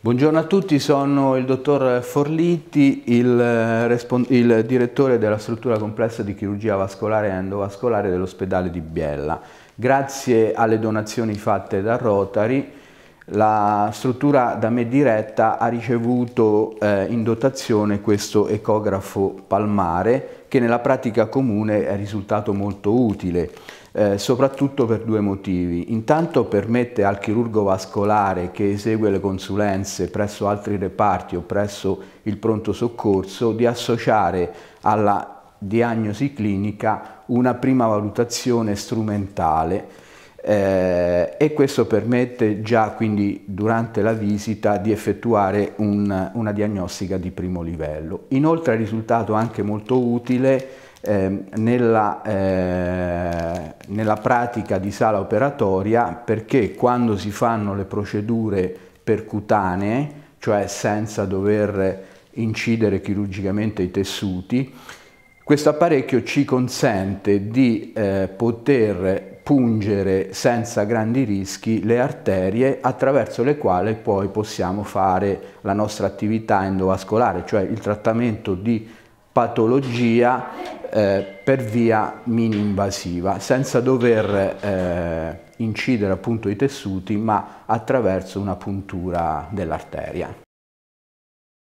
Buongiorno a tutti, sono il dottor Forlitti, il, eh, il, direttore della struttura complessa di chirurgia vascolare e endovascolare dell'ospedale di Biella. Grazie alle donazioni fatte da Rotary, la struttura da me diretta ha ricevuto eh, in dotazione questo ecografo palmare che nella pratica comune è risultato molto utile eh, soprattutto per due motivi. Intanto permette al chirurgo vascolare che esegue le consulenze presso altri reparti o presso il pronto soccorso di associare alla diagnosi clinica una prima valutazione strumentale eh, e questo permette già quindi durante la visita di effettuare un, una diagnostica di primo livello. Inoltre è risultato anche molto utile eh, nella, eh, nella pratica di sala operatoria perché quando si fanno le procedure percutanee, cioè senza dover incidere chirurgicamente i tessuti, questo apparecchio ci consente di eh, poter pungere senza grandi rischi le arterie attraverso le quali poi possiamo fare la nostra attività endovascolare, cioè il trattamento di patologia eh, per via mini-invasiva, senza dover eh, incidere appunto i tessuti, ma attraverso una puntura dell'arteria.